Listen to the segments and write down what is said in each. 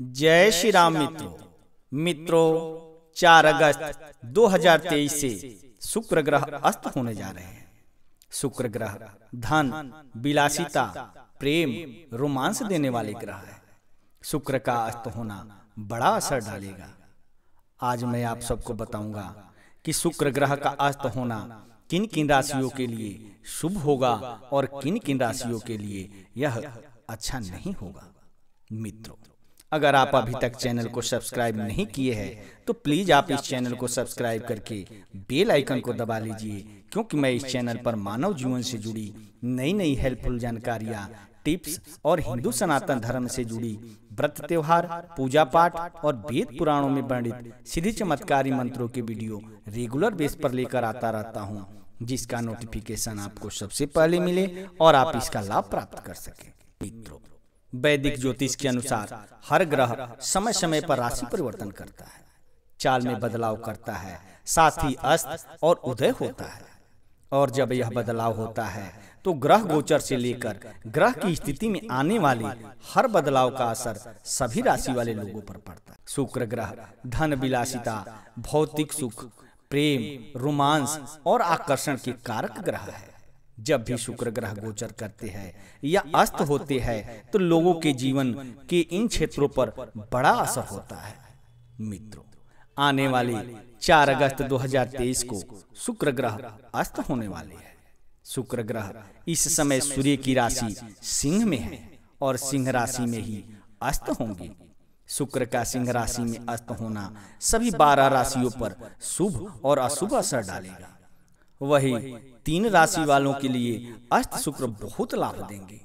जय श्री राम मित्रों मित्रों चार अगस्त 2023 से शुक्र ग्रह अस्त होने जा रहे हैं शुक्र ग्रह धन विलासिता प्रेम रोमांस देने वाले ग्रह है शुक्र का अस्त होना बड़ा असर डालेगा आज मैं आप सबको बताऊंगा कि शुक्र ग्रह का अस्त होना किन किन राशियों के लिए शुभ होगा और किन किन राशियों के लिए यह अच्छा नहीं होगा मित्रों अगर आप अभी तक चैनल को सब्सक्राइब नहीं किए हैं तो, तो प्लीज आप इस चैनल को सब्सक्राइब करके बेल आइकन को दबा लीजिए क्योंकि मैं इस चैनल पर मानव जीवन से जुड़ी नई नई हेल्पफुल जानकारियाँ टिप्स और हिंदू सनातन धर्म से जुड़ी व्रत त्योहार पूजा पाठ और वेद पुराणों में वर्णित सीधे चमत्कारी मंत्रों के वीडियो रेगुलर बेस पर लेकर आता रहता हूँ जिसका नोटिफिकेशन आपको सबसे पहले मिले और आप इसका लाभ प्राप्त कर सके मित्रों वैदिक ज्योतिष के अनुसार हर ग्रह समय समय पर राशि परिवर्तन करता है चाल में बदलाव करता है साथ ही अस्त और उदय होता है और जब यह बदलाव होता है तो, तो ग्रह गोचर से लेकर ग्रह की स्थिति में आने वाले हर बदलाव का असर सभी राशि वाले लोगों पर पड़ता है शुक्र ग्रह धन विलासिता भौतिक सुख प्रेम रोमांस और आकर्षण के कारक ग्रह है जब भी शुक्र ग्रह गोचर करते हैं या अस्त होते हैं तो, तो लोगों के जीवन के इन क्षेत्रों पर बड़ा असर होता है मित्रों आने वाले 4 अगस्त 2023 को शुक्र ग्रह अस्त होने वाले हैं। शुक्र ग्रह इस समय सूर्य की राशि सिंह में है और सिंह राशि में ही अस्त होंगे शुक्र का सिंह राशि में अस्त होना सभी बारह राशियों पर शुभ और अशुभ असर डालेगा वही तीन राशि वालों के लिए अस्त शुक्र बहुत लाभ देंगे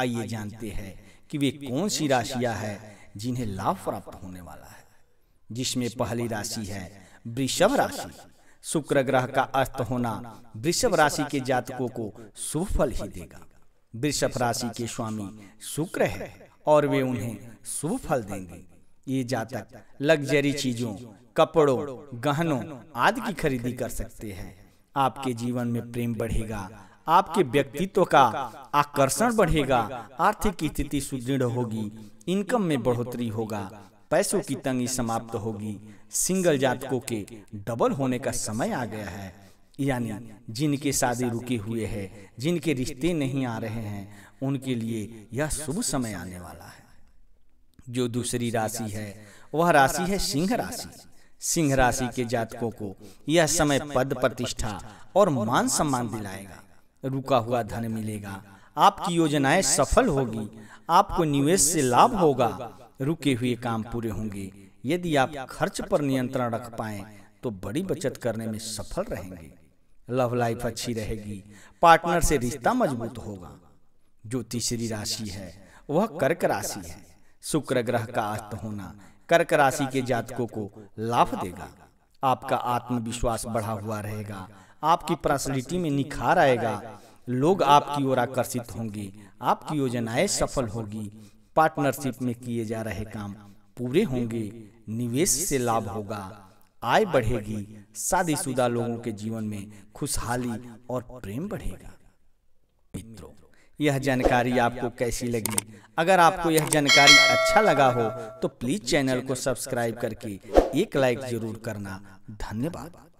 आइए जानते हैं कि वे कौन सी राशियां हैं जिन्हें लाभ प्राप्त होने वाला है जिसमें पहली राशि है वृषभ राशि शुक्र ग्रह का अस्त होना वृषभ राशि के जातकों को शुभ फल ही देगा वृषभ राशि के स्वामी शुक्र है और वे उन्हें शुभ फल देंगे ये जातक लग्जरी चीजों कपड़ों गहनों आदि की खरीदी कर सकते हैं आपके जीवन में प्रेम बढ़ेगा आपके व्यक्तित्व का आकर्षण बढ़ेगा आर्थिक स्थिति सुदृढ़ होगी इनकम में बढ़ोतरी होगा पैसों की तंगी समाप्त होगी सिंगल जातकों के डबल होने का समय आ गया है यानी जिनके शादी रुके हुए हैं जिनके रिश्ते नहीं आ रहे हैं उनके लिए यह शुभ समय आने वाला है जो दूसरी राशि है वह राशि है सिंह राशि सिंह राशि के जातकों को यह समय पद प्रतिष्ठा और मान सम्मान दिलाएगा रुका हुआ धन मिलेगा आपकी योजनाएं सफल होगी आपको निवेश से लाभ होगा रुके हुए काम पूरे होंगे यदि आप खर्च पर नियंत्रण रख पाए तो बड़ी बचत करने में सफल रहेंगे लव लाइफ अच्छी रहेगी पार्टनर से रिश्ता मजबूत होगा जो तीसरी राशि है वह कर्क राशि है शुक्र ग्रह का अस्त होना कर्क राशि के जातकों को लाभ देगा आपका आत्मविश्वास बढ़ा हुआ रहेगा आपकी पर्सनलिटी में निखार आएगा लोग आपकी ओर आकर्षित होंगे आपकी योजनाएं सफल होगी पार्टनरशिप में किए जा रहे काम पूरे होंगे निवेश से लाभ होगा आय बढ़ेगी शादीशुदा लोगों के जीवन में खुशहाली और प्रेम बढ़ेगा मित्रों यह जानकारी आपको कैसी लगी अगर आपको यह जानकारी अच्छा लगा हो तो प्लीज़ चैनल को सब्सक्राइब करके एक लाइक जरूर करना धन्यवाद